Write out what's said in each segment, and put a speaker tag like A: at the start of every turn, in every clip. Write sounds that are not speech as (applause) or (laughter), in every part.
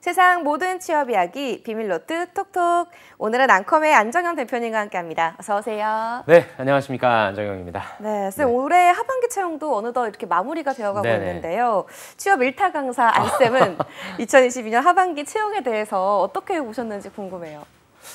A: 세상 모든 취업 이야기 비밀로트 톡톡. 오늘은 앙컴의 안정현 대표님과 함께합니다. 어서 오세요.
B: 네, 안녕하십니까 안정현입니다.
A: 네, 네. 올해 하반기 채용도 어느덧 이렇게 마무리가 되어가고 네네. 있는데요. 취업 일타 강사 안 쌤은 2022년 하반기 채용에 대해서 어떻게 보셨는지 궁금해요.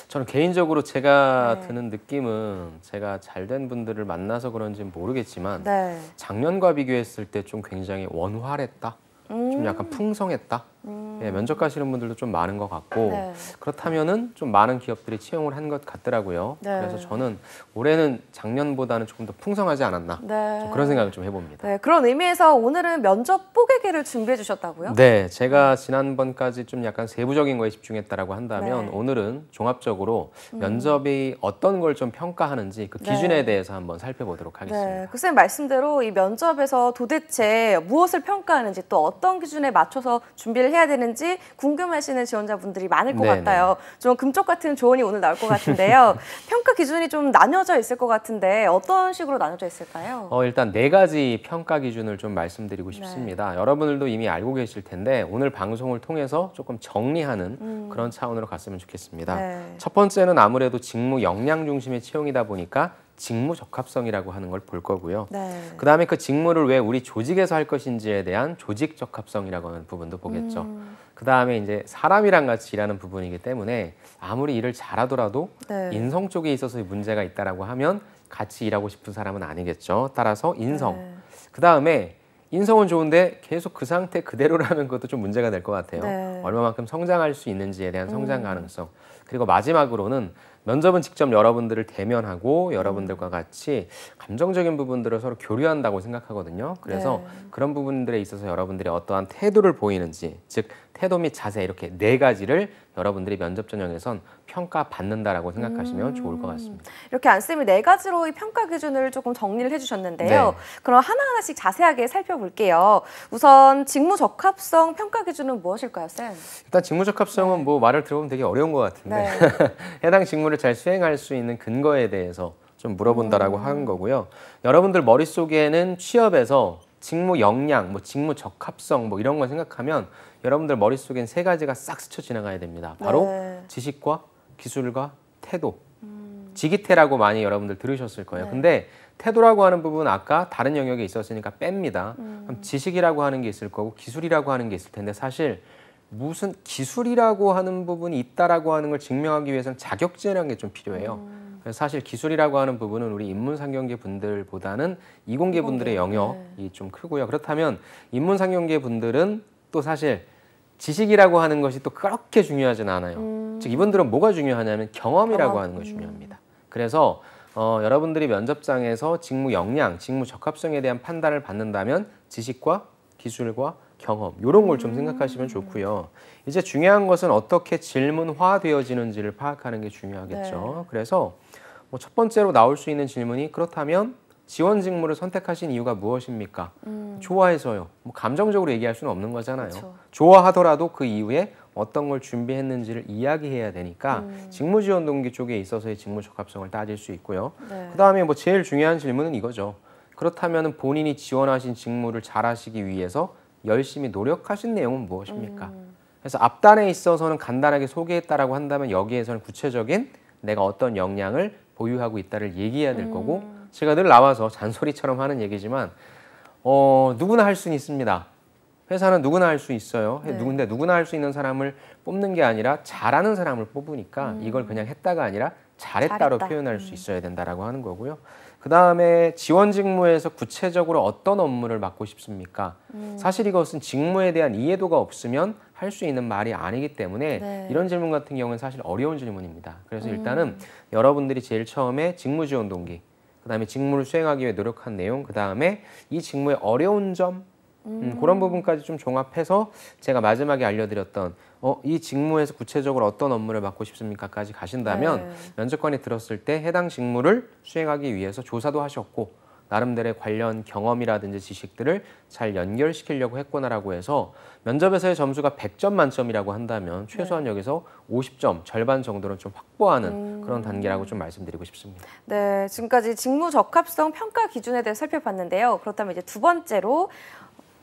B: 저는 개인적으로 제가 네. 드는 느낌은 제가 잘 된 분들을 만나서 그런지는 모르겠지만 네. 작년과 비교했을 때 좀 굉장히 원활했다. 음. 좀 약간 풍성했다. 음. 예, 면접 가시는 분들도 좀 많은 것 같고 네. 그렇다면은 좀 많은 기업들이 채용을 한 것 같더라고요. 네. 그래서 저는 올해는 작년보다는 조금 더 풍성하지 않았나 네. 그런 생각을 좀 해봅니다.
A: 네, 그런 의미에서 오늘은 면접 뽀개기를 준비해 주셨다고요? 네,
B: 제가 지난번까지 좀 약간 세부적인 거에 집중했다라고 한다면 네. 오늘은 종합적으로 음. 면접이 어떤 걸 좀 평가하는지 그 네. 기준에 대해서 한번 살펴보도록
A: 하겠습니다. 교수님 그 말씀대로 이 면접에서 도대체 무엇을 평가하는지 또 어떤 기준에 맞춰서 준비를 해야 되는지 궁금하시는 지원자분들이 많을 것 네네. 네. 같아요. 좀 금쪽 같은 조언이 오늘 나올 것 같은데요. (laughs) 평가 기준이 좀 나뉘어져 있을 것 같은데 어떤 식으로 나눠져 있을까요?
B: 어, 일단 네 가지 평가 기준을 좀 말씀드리고 네. 싶습니다. 네. 여러분들도 이미 알고 계실 텐데 오늘 방송을 통해서 조금 정리하는 음. 그런 차원으로 갔으면 좋겠습니다. 네. 첫 번째는 아무래도 직무 역량 중심의 채용이다 보니까 직무 적합성이라고 하는 걸 볼 거고요. 네. 그다음에 그 직무를 왜 우리 조직에서 할 것인지에 대한 조직 적합성이라고 하는 부분도 보겠죠. 음. 그다음에 이제 사람이랑 같이 일하는 부분이기 때문에 아무리 일을 잘하더라도 네. 인성 쪽에 있어서의 문제가 있다라고 하면 같이 일하고 싶은 사람은 아니겠죠. 따라서 인성. 네. 그다음에 인성은 좋은데 계속 그 상태 그대로라는 것도 좀 문제가 될 것 같아요. 네. 얼마만큼 성장할 수 있는지에 대한 성장 음. 가능성. 음. 그리고 마지막으로는 면접은 직접 여러분들을 대면하고 여러분들과 같이 감정적인 부분들을 서로 교류한다고 생각하거든요. 그래서 네. 그런 부분들에 있어서 여러분들이 어떠한 태도를 보이는지, 즉 태도 및 자세 이렇게 네 가지를 여러분들이 면접 전형에선 평가받는다라고 생각하시면 음... 좋을 것 같습니다.
A: 이렇게 안쌤이 네 가지로 이 평가 기준을 조금 정리를 해주셨는데요. 네. 그럼 하나하나씩 자세하게 살펴볼게요. 우선 직무 적합성 평가 기준은 무엇일까요, 쌤?
B: 일단 직무 적합성은 네. 뭐 말을 들어보면 되게 어려운 것 같은데 네. (laughs) 해당 직무를 잘 수행할 수 있는 근거에 대해서 좀 물어본다라고 음... 한 거고요. 여러분들 머릿속에는 취업에서 직무 역량, 뭐 직무 적합성 뭐 이런 걸 생각하면 여러분들 머릿속엔 세 가지가 싹 스쳐 지나가야 됩니다. 네. 바로 네. 지식과 기술과 태도. 음. 지기태라고 많이 여러분들 들으셨을 거예요. 네. 근데 태도라고 하는 부분 아까 다른 영역에 있었으니까 뺍니다. 음. 그럼 지식이라고 하는 게 있을 거고 기술이라고 하는 게 있을 텐데 사실 무슨 기술이라고 하는 부분이 있다라고 하는 걸 증명하기 위해서는 자격증이라는 게 좀 필요해요. 음. 그래서 사실 기술이라고 하는 부분은 우리 인문상경계 분들보다는 이공계 분들의 영역이 네. 좀 크고요. 그렇다면 인문상경계 분들은 또 사실 지식이라고 하는 것이 또 그렇게 중요하진 않아요. 음. 즉 이분들은 뭐가 중요하냐면 경험이라고 경험. 하는 것이 음. 중요합니다. 그래서 어, 여러분들이 면접장에서 직무 역량, 직무 적합성에 대한 판단을 받는다면 지식과 기술과 경험 이런 걸좀 음. 생각하시면 좋고요. 이제 중요한 것은 어떻게 질문화 되어지는지를 파악하는 게 중요하겠죠. 네. 그래서 뭐첫 번째로 나올 수 있는 질문이 그렇다면 지원 직무를 선택하신 이유가 무엇입니까? 음. 좋아해서요. 뭐 감정적으로 얘기할 수는 없는 거잖아요. 그쵸. 좋아하더라도 그 이후에 어떤 걸 준비했는지를 이야기해야 되니까 음. 직무 지원 동기 쪽에 있어서의 직무 적합성을 따질 수 있고요. 네. 그다음에 뭐 제일 중요한 질문은 이거죠. 그렇다면 본인이 지원하신 직무를 잘하시기 위해서 열심히 노력하신 내용은 무엇입니까? 음. 그래서 앞단에 있어서는 간단하게 소개했다라고 한다면 여기에서는 구체적인 내가 어떤 역량을 보유하고 있다를 얘기해야 될 음. 거고 제가 늘 나와서 잔소리처럼 하는 얘기지만 어, 누구나 할 수는 있습니다. 회사는 누구나 할 수 있어요. 네. 누군데 누구나 할 수 있는 사람을 뽑는 게 아니라 잘하는 사람을 뽑으니까 음. 이걸 그냥 했다가 아니라 잘했다로 잘했다. 표현할 음. 수 있어야 된다라고 하는 거고요. 그 다음에 지원 직무에서 구체적으로 어떤 업무를 맡고 싶습니까? 음. 사실 이것은 직무에 대한 이해도가 없으면 할 수 있는 말이 아니기 때문에 네. 이런 질문 같은 경우는 사실 어려운 질문입니다. 그래서 음. 일단은 여러분들이 제일 처음에 직무 지원 동기 그 다음에 직무를 수행하기 위해 노력한 내용, 그 다음에 이 직무의 어려운 점, 음, 그런 부분까지 좀 종합해서 제가 마지막에 알려드렸던 어, 이 직무에서 구체적으로 어떤 업무를 맡고 싶습니까까지 가신다면 네. 면접관이 들었을 때 해당 직무를 수행하기 위해서 조사도 하셨고 나름대로의 관련 경험이라든지 지식들을 잘 연결시키려고 했구나라고 해서 면접에서의 점수가 100점 만점이라고 한다면 네. 최소한 네. 여기서 50점 절반 정도는 좀 확보하는 음. 그런 단계라고 좀 말씀드리고 싶습니다.
A: 네, 지금까지 직무 적합성 평가 기준에 대해 살펴봤는데요. 그렇다면 이제 두 번째로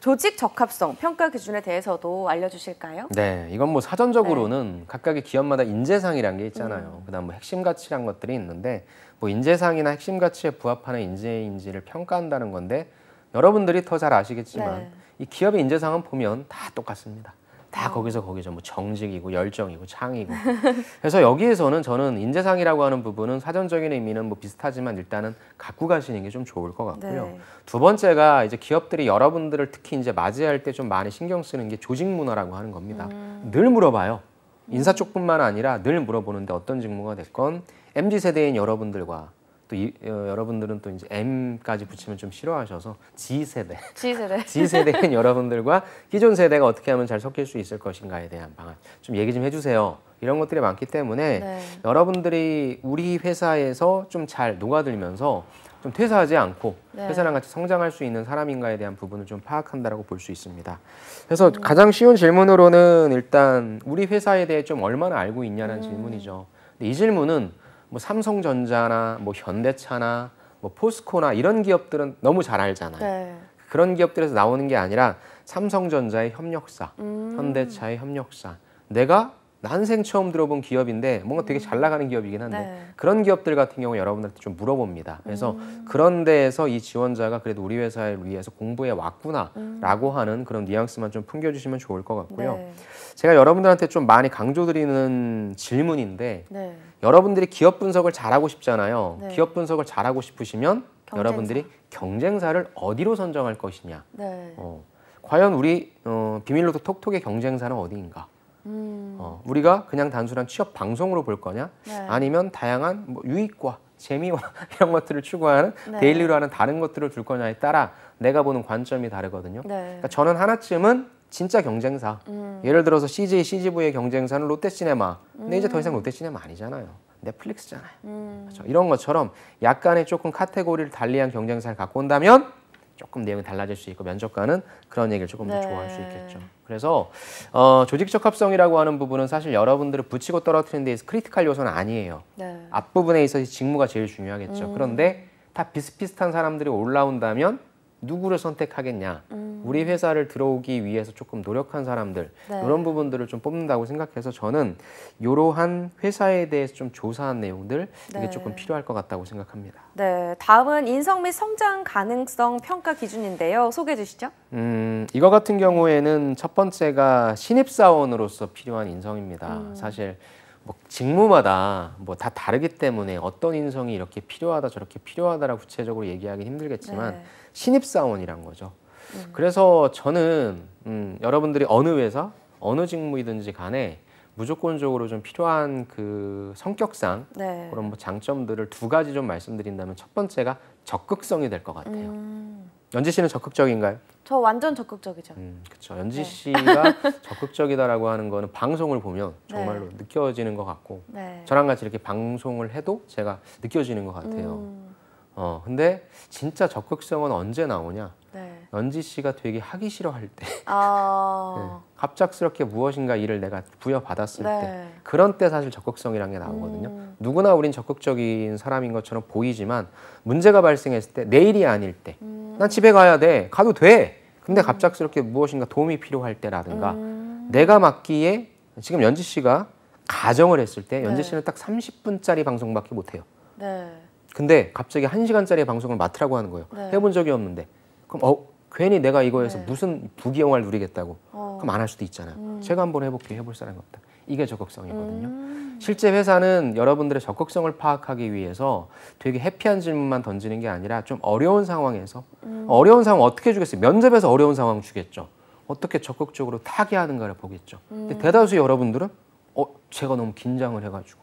A: 조직 적합성 평가 기준에 대해서도 알려주실까요? 네,
B: 이건 뭐 사전적으로는 네. 각각의 기업마다 인재상이란 게 있잖아요. 음. 그다음 뭐 핵심 가치란 것들이 있는데 뭐 인재상이나 핵심 가치에 부합하는 인재인지를 평가한다는 건데 여러분들이 더 잘 아시겠지만 네. 이 기업의 인재상은 보면 다 똑같습니다. 다 어. 거기서 거기서뭐 정직이고 열정이고 창이고. (laughs) 그래서 여기에서는 저는 인재상이라고 하는 부분은 사전적인 의미는 뭐 비슷하지만 일단은 갖고 가시는 게 좀 좋을 것 같고요. 네. 두 번째가 이제 기업들이 여러분들을 특히 이제 맞이할 때 좀 많이 신경 쓰는 게 조직 문화라고 하는 겁니다. 음. 늘 물어봐요. 인사 쪽뿐만 아니라 늘 물어보는데 어떤 직무가 됐건 MZ 세대인 여러분들과 또 이, 어, 여러분들은 또 이제 M까지 붙이면 좀 싫어하셔서 G세대.
A: G세대. G세대인 (laughs)
B: 여러분들과 기존 세대가 어떻게 하면 잘 섞일 수 있을 것인가에 대한 방안 좀 얘기 좀 해주세요. 이런 것들이 많기 때문에 네. 여러분들이 우리 회사에서 좀 잘 녹아들면서 좀 퇴사하지 않고 네. 회사랑 같이 성장할 수 있는 사람인가에 대한 부분을 좀 파악한다라고 볼 수 있습니다. 그래서 음. 가장 쉬운 질문으로는 일단 우리 회사에 대해 좀 얼마나 알고 있냐는 음. 질문이죠. 근데 이 질문은 뭐 삼성전자나 뭐 현대차나 뭐 포스코나 이런 기업들은 너무 잘 알잖아요. 네. 그런 기업들에서 나오는 게 아니라 삼성전자의 협력사, 음. 현대차의 협력사, 내가 난생 처음 들어본 기업인데 뭔가 되게 잘 나가는 기업이긴 한데 네. 그런 기업들 같은 경우 여러분들한테 좀 물어봅니다. 그래서 음. 그런 데에서 이 지원자가 그래도 우리 회사를 위해서 공부해 왔구나라고 음. 하는 그런 뉘앙스만 좀 풍겨주시면 좋을 것 같고요. 네. 제가 여러분들한테 좀 많이 강조드리는 질문인데 네. 여러분들이 기업 분석을 잘하고 싶잖아요. 네. 기업 분석을 잘하고 싶으시면 경쟁사. 여러분들이 경쟁사를 어디로 선정할 것이냐. 네. 어, 과연 우리 어, 비밀로도 톡톡의 경쟁사는 어디인가? 음. 어, 우리가 그냥 단순한 취업 방송으로 볼 거냐 네. 아니면 다양한 뭐 유익과 재미와 (laughs) 이런 것들을 추구하는 네. 데일리로 하는 다른 것들을 둘 거냐에 따라 내가 보는 관점이 다르거든요. 네. 그러니까 저는 하나쯤은 진짜 경쟁사. 음. 예를 들어서 CJ, CGV의 경쟁사는 롯데시네마. 근데 음. 이제 더 이상 음. 롯데시네마 아니잖아요. 넷플릭스잖아요. 음. 그렇죠? 이런 것처럼 약간의 조금 카테고리를 달리한 경쟁사를 갖고 온다면 조금 내용이 달라질 수 있고 면접관은 그런 얘기를 조금 더 네. 좋아할 수 있겠죠. 그래서 어, 조직적 합성이라고 하는 부분은 사실 여러분들을 붙이고 떨어뜨리는 데 있어서 크리티컬 요소는 아니에요. 네. 앞부분에 있어서 직무가 제일 중요하겠죠. 음. 그런데 다 비슷비슷한 사람들이 올라온다면 누구를 선택하겠냐 음. 우리 회사를 들어오기 위해서 조금 노력한 사람들 네. 이런 부분들을 좀 뽑는다고 생각해서 저는 이러한 회사에 대해서 좀 조사한 내용들 네. 이게 조금 필요할 것 같다고 생각합니다.
A: 네, 다음은 인성 및 성장 가능성 평가 기준인데요. 소개해 주시죠.
B: 음, 이거 같은 경우에는 첫 번째가 신입사원으로서 필요한 인성입니다. 음. 사실 뭐 직무마다 뭐 다 다르기 때문에 어떤 인성이 이렇게 필요하다 저렇게 필요하다라 고 구체적으로 얘기하기 힘들겠지만 네. 신입 사원이란 거죠. 음. 그래서 저는 음, 여러분들이 어느 회사 어느 직무이든지 간에 무조건적으로 좀 필요한 그 성격상 네. 그런 뭐 장점들을 두 가지 좀 말씀드린다면 첫 번째가 적극성이 될 것 같아요. 음. 연지 씨는 적극적인가요?
A: 저 완전 적극적이죠. 음,
B: 그렇죠. 연지 네. 씨가 네. (laughs) 적극적이다라고 하는 거는 방송을 보면 네. 정말로 네. 느껴지는 것 같고 네. 저랑 같이 이렇게 방송을 해도 제가 느껴지는 것 같아요. 음. 어, 근데 진짜 적극성은 언제 나오냐? 네. 연지 씨가 되게 하기 싫어할 때,
A: 아...
B: (laughs) 갑작스럽게 무엇인가 일을 내가 부여받았을 때, 그런 때 사실 적극성이라는 게 나오거든요. 음. 누구나 우린 적극적인 사람인 것처럼 보이지만 문제가 발생했을 때, 내일이 아닐 때, 음. 난 집에 가야 돼, 가도 돼. 근데 갑작스럽게 무엇인가 도움이 필요할 때라든가 음. 내가 맡기에 지금 연지 씨가 가정을 했을 때 연지 네. 씨는 딱 30분짜리 방송밖에 못 해요. 네. 근데 갑자기 1시간짜리 방송을 맡으라고 하는 거예요. 네. 해본 적이 없는데. 그럼 어, 괜히 내가 이거에서 네. 무슨 부기영화를 누리겠다고 어. 그럼 안 할 수도 있잖아요 음. 제가 한번 해볼게 해볼 사람이 없다 이게 적극성이거든요 음. 실제 회사는 여러분들의 적극성을 파악하기 위해서 되게 해피한 질문만 던지는 게 아니라 좀 어려운 상황에서 음. 어려운 상황 어떻게 주겠어요? 면접에서 어려운 상황 주겠죠. 어떻게 적극적으로 타개하는가를 보겠죠. 음. 근데 대다수 여러분들은 어 제가 너무 긴장을 해가지고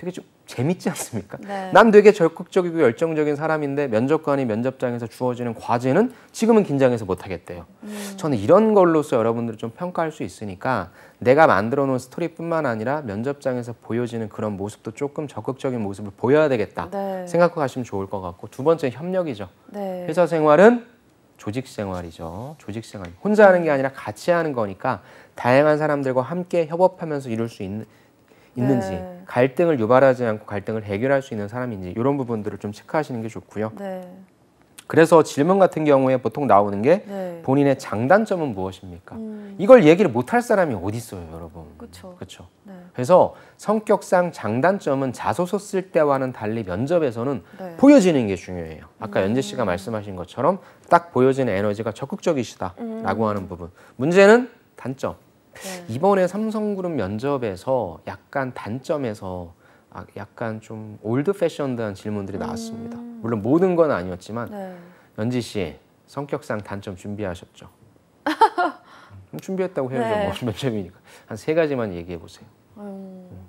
B: 되게 좀 재밌지 않습니까? 네. 난 되게 적극적이고 열정적인 사람인데 면접관이 면접장에서 주어지는 과제는 지금은 긴장해서 못하겠대요. 음. 저는 이런 걸로써 여러분들을 좀 평가할 수 있으니까 내가 만들어 놓은 스토리뿐만 아니라 면접장에서 보여지는 그런 모습도 조금 적극적인 모습을 보여야 되겠다 네. 생각하시면 좋을 것 같고 두 번째 협력이죠.
A: 네. 회사
B: 생활은 조직 생활이죠. 조직 생활. 혼자 하는 게 아니라 같이 하는 거니까 다양한 사람들과 함께 협업하면서 이룰 수 있는 있는지 네. 갈등을 유발하지 않고 갈등을 해결할 수 있는 사람인지 이런 부분들을 좀 체크하시는 게 좋고요. 네. 그래서 질문 같은 경우에 보통 나오는 게 네. 본인의 장단점은 무엇입니까? 음. 이걸 얘기를 못 할 사람이 어디 있어요, 여러분? 그렇죠. 그렇죠. 네. 그래서 성격상 장단점은 자소서 쓸 때와는 달리 면접에서는 네. 보여지는 게 중요해요. 아까 음. 연재 씨가 말씀하신 것처럼 딱 보여지는 에너지가 적극적이시다라고 음. 하는 부분. 문제는 단점. 네. 이번에 삼성그룹 면접에서 약간 단점에서 아, 약간 좀 올드 패션드한 질문들이 음. 나왔습니다. 음. 물론 모든 건 아니었지만 네. 연지 씨 성격상 단점 준비하셨죠? (laughs) 음, 준비했다고 해야죠. 네. 뭐 (laughs) 면접이니까 한 세 가지만 얘기해 보세요.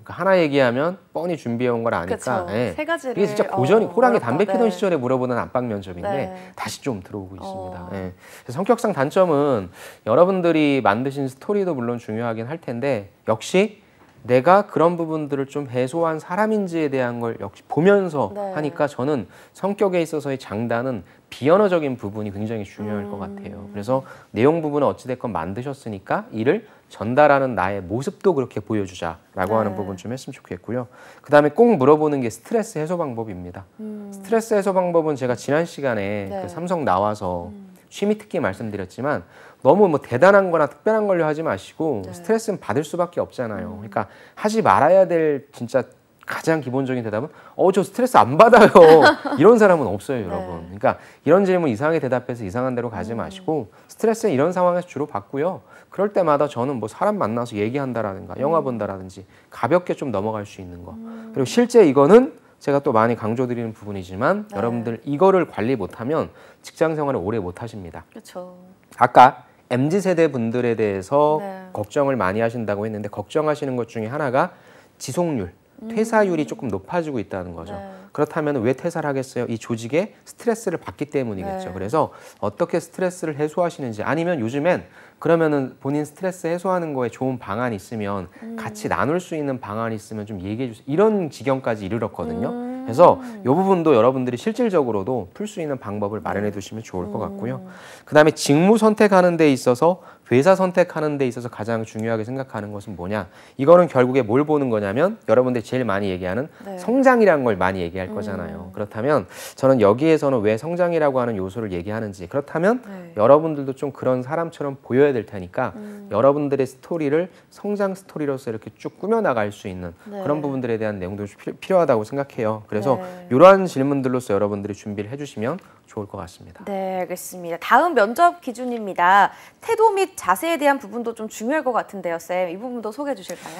B: 그러니까 하나 얘기하면 뻔히 준비해온 걸 아니까 네. 세 가지를 이게 진짜 고전이 어, 호랑이 어렵다. 담배 피던 네. 시절에 물어보는 안방 면접인데 네. 다시 좀 들어오고 있습니다. 어. 네. 성격상 단점은 여러분들이 만드신 스토리도 물론 중요하긴 할 텐데 역시 내가 그런 부분들을 좀 해소한 사람인지에 대한 걸 역시 보면서 네. 하니까 저는 성격에 있어서의 장단은 비언어적인 부분이 굉장히 중요할 음. 것 같아요. 음. 그래서 내용 부분은 어찌됐건 만드셨으니까 이를 전달하는 나의 모습도 그렇게 보여주자라고 네. 하는 부분 좀 했으면 좋겠고요. 그 다음에 꼭 물어보는 게 스트레스 해소 방법입니다. 음. 스트레스 해소 방법은 제가 지난 시간에 그 네. 그 삼성 나와서 음. 취미 특기 말씀드렸지만 너무 뭐 대단한 거나 특별한 걸로 하지 마시고 네. 스트레스는 받을 수밖에 없잖아요. 음. 그러니까 하지 말아야 될 진짜 가장 기본적인 대답은 어 저 스트레스 안 받아요. (laughs) 이런 사람은 없어요, 네. 여러분. 네. 그러니까 이런 질문 이상하게 대답해서 이상한 대로 가지 음. 마시고 스트레스 는 이런 상황에서 주로 받고요. 그럴 때마다 저는 뭐 사람 만나서 얘기한다라든가 영화 음. 본다라든지 가볍게 좀 넘어갈 수 있는 거. 음. 그리고 실제 이거는 제가 또 많이 강조드리는 부분이지만 네. 여러분들 이거를 관리 못하면 직장 생활을 오래 못 하십니다. 그렇죠. 아까 mz 세대 분들에 대해서 네. 걱정을 많이 하신다고 했는데 걱정하시는 것 중에 하나가 지속률,
A: 음. 퇴사율이
B: 조금 높아지고 있다는 거죠. 네. 그렇다면 왜 퇴사를 하겠어요? 이 조직에 스트레스를 받기 때문이겠죠. 네. 그래서 어떻게 스트레스를 해소하시는지 아니면 요즘엔 그러면은 본인 스트레스 해소하는 거에 좋은 방안이 있으면 음. 같이 나눌 수 있는 방안이 있으면 좀 얘기해 주세요. 이런 지경까지 이르렀거든요. 음. 그래서 이 음. 부분도 여러분들이 실질적으로도 풀 수 있는 방법을 마련해 두시면 좋을 것 같고요. 그 다음에 직무 선택하는 데 있어서 회사 선택하는 데 있어서 가장 중요하게 생각하는 것은 뭐냐? 이거는 결국에 뭘 보는 거냐면 여러분들이 제일 많이 얘기하는 네. 성장이라는 걸 많이 얘기할 음. 거잖아요. 그렇다면 저는 여기에서는 왜 성장이라고 하는 요소를 얘기하는지 그렇다면 네. 여러분들도 좀 그런 사람처럼 보여야 될 테니까 음. 여러분들의 스토리를 성장 스토리로서 이렇게 쭉 꾸며나갈 수 있는 네. 그런 부분들에 대한 내용도 필요하다고 생각해요. 그래서 네. 이러한 질문들로서 여러분들이 준비를 해주시면 좋을 것 같습니다.
A: 네, 알겠습니다. 다음 면접 기준입니다. 태도 및 자세에 대한 부분도 좀 중요할 것 같은데요, 쌤. 이 부분도 소개해
B: 주실까요?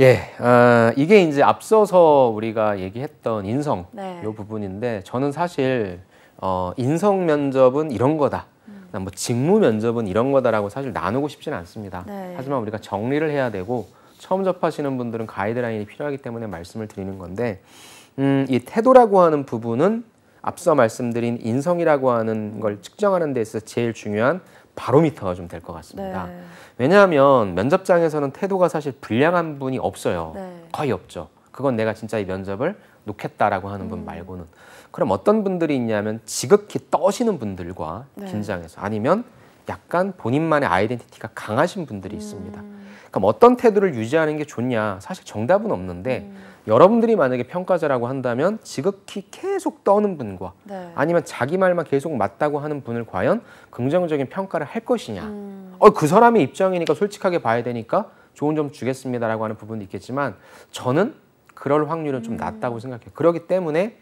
B: 예, 어, 이게 이제 앞서서 우리가 얘기했던 인성 네. 이 부분인데 저는 사실 어, 인성 면접은 이런 거다. 음. 뭐 직무 면접은 이런 거다라고 사실 나누고 싶지는 않습니다. 네. 하지만 우리가 정리를 해야 되고 처음 접하시는 분들은 가이드라인이 필요하기 때문에 말씀을 드리는 건데 음, 이 태도라고 하는 부분은 앞서 말씀드린 인성이라고 하는 걸 측정하는 데 있어서 제일 중요한 바로미터가 좀 될 것 같습니다. 네. 왜냐하면 면접장에서는 태도가 사실 불량한 분이 없어요. 네. 거의 없죠. 그건 내가 진짜 이 면접을 놓겠다라고 하는 음. 분 말고는. 그럼 어떤 분들이 있냐면 지극히 떠시는 분들과 네. 긴장해서 아니면 약간 본인만의 아이덴티티가 강하신 분들이 있습니다. 음. 그럼 어떤 태도를 유지하는 게 좋냐? 사실 정답은 없는데 음. 여러분들이 만약에 평가자라고 한다면 지극히 계속 떠는 분과 네. 아니면 자기 말만 계속 맞다고 하는 분을 과연 긍정적인 평가를 할 것이냐. 음. 어, 그 사람의 입장이니까 솔직하게 봐야 되니까 좋은 점 주겠습니다라고 하는 부분도 있겠지만 저는 그럴 확률은 좀 음. 낮다고 생각해요. 그렇기 때문에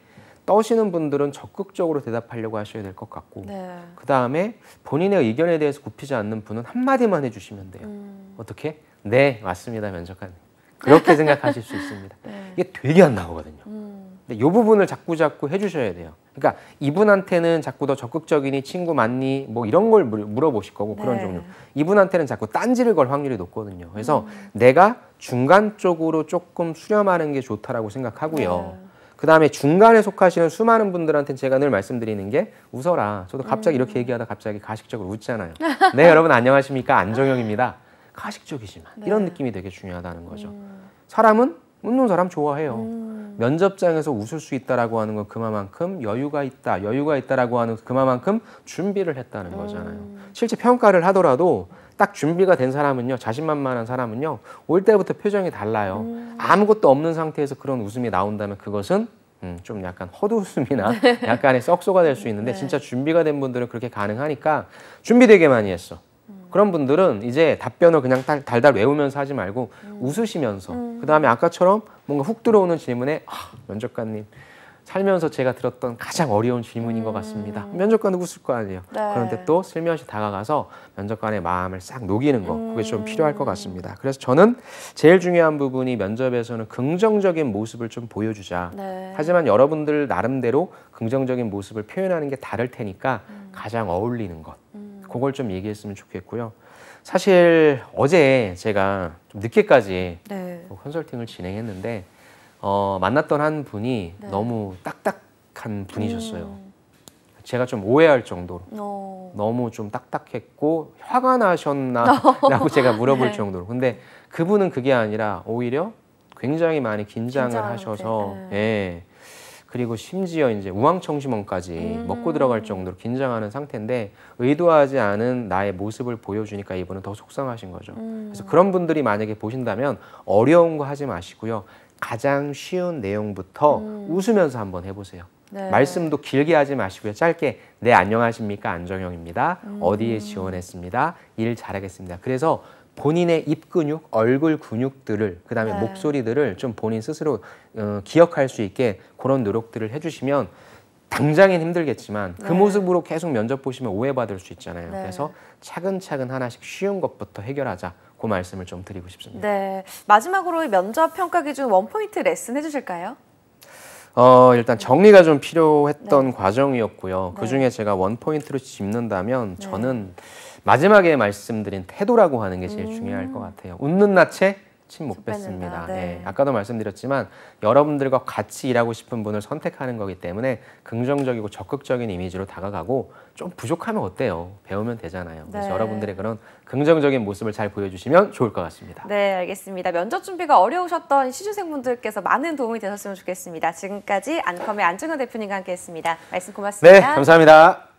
B: 떠시는 분들은 적극적으로 대답하려고 하셔야 될 것 같고 네. 그 다음에 본인의 의견에 대해서 굽히지 않는 분은 한마디만 해주시면 돼요. 음. 어떻게? 네, 맞습니다. 면접관님. 그렇게 생각하실 수 있습니다. 네. 이게 되게 안 나오거든요. 음. 근데 이 부분을 자꾸 자꾸 해주셔야 돼요. 그러니까 이분한테는 자꾸 더 적극적이니 친구 맞니 뭐 이런 걸 물어보실 거고 그런 네. 종류. 이분한테는 자꾸 딴지를 걸 확률이 높거든요. 그래서 음. 내가 중간 쪽으로 조금 수렴하는 게 좋다라고 생각하고요. 네. 그 다음에 중간에 속하시는 수많은 분들한테 제가 늘 말씀드리는 게 웃어라. 저도 갑자기 음. 이렇게 얘기하다 갑자기 가식적으로 웃잖아요. 네, 여러분 안녕하십니까. 안정영입니다. 가식적이지만 네. 이런 느낌이 되게 중요하다는 거죠. 음. 사람은 웃는 사람 좋아해요. 음. 면접장에서 웃을 수 있다라고 하는 건 그만큼 여유가 있다, 여유가 있다라고 하는 그만큼 준비를 했다는 음. 거잖아요. 음. 실제 평가를 하더라도 딱 준비가 된 사람은요, 자신만만한 사람은요, 올 때부터 표정이 달라요. 음. 아무것도 없는 상태에서 그런 웃음이 나온다면 그것은 음, 좀 약간 헛웃음이나 (laughs) 약간의 썩소가 될 수 있는데 네. 진짜 준비가 된 분들은 그렇게 가능하니까 준비 되게 많이 했어. 그런 분들은 이제 답변을 그냥 달, 달달 외우면서 하지 말고 음. 웃으시면서 음. 그다음에 아까처럼 뭔가 훅 들어오는 질문에 아, 면접관님 살면서 제가 들었던 가장 어려운 질문인 음. 것 같습니다. 음. 면접관은 웃을 거 아니에요. 네. 그런데 또 슬며시 다가가서 면접관의 마음을 싹 녹이는 거 그게 좀 음. 필요할 것 같습니다. 그래서 저는 제일 중요한 부분이 면접에서는 긍정적인 모습을 좀 보여주자. 네. 하지만 여러분들 나름대로 긍정적인 모습을 표현하는 게 다를 테니까 음. 가장 어울리는 것. 그걸 좀 얘기했으면 좋겠고요. 사실 어제 제가 좀 늦게까지 네. 컨설팅을 진행했는데 어, 만났던 한 분이 네. 너무 딱딱한 분이셨어요. 음. 제가 좀 오해할 정도로 어. 너무 좀 딱딱했고 화가 나셨나라고 (laughs) 제가 물어볼 네. 정도로. 근데 그분은 그게 아니라 오히려 굉장히 많이 긴장을 하셔서 네. 예. 그리고 심지어 이제 우황청심원까지 음. 먹고 들어갈 정도로 긴장하는 상태인데 의도하지 않은 나의 모습을 보여주니까 이분은 더 속상하신 거죠. 음. 그래서 그런 분들이 만약에 보신다면 어려운 거 하지 마시고요. 가장 쉬운 내용부터 음. 웃으면서 한번 해보세요. 네. 말씀도 길게 하지 마시고요. 짧게 네 안녕하십니까 안정영입니다. 음. 어디에 지원했습니다. 일 잘하겠습니다. 그래서 본인의 입 근육, 얼굴 근육들을 그다음에 네. 목소리들을 좀 본인 스스로 어, 기억할 수 있게 그런 노력들을 해주시면 당장엔 힘들겠지만 그 네. 모습으로 계속 면접 보시면 오해받을 수 있잖아요. 네. 그래서 차근차근 하나씩 쉬운 것부터 해결하자. 그 말씀을 좀 드리고 싶습니다.
A: 네. 마지막으로 면접 평가 기준 원포인트 레슨 해주실까요?
B: 어, 일단 정리가 좀 필요했던 네. 과정이었고요. 그 네. 중에 제가 원포인트로 짚는다면 네. 저는 마지막에 말씀드린 태도라고 하는 게 제일 음. 중요할 것 같아요. 웃는 낯에 침못 뱉습니다. 네. 예, 아까도 말씀드렸지만 여러분들과 같이 일하고 싶은 분을 선택하는 거기 때문에 긍정적이고 적극적인 이미지로 다가가고 좀 부족하면 어때요? 배우면 되잖아요. 그래서 네. 여러분들의 그런 긍정적인 모습을 잘 보여주시면 좋을 것 같습니다.
A: 네, 알겠습니다. 면접 준비가 어려우셨던 시주생분들께서 많은 도움이 되셨으면 좋겠습니다. 지금까지 안컴의 안중현
B: 대표님과 함께했습니다. 말씀 고맙습니다. 네, 감사합니다.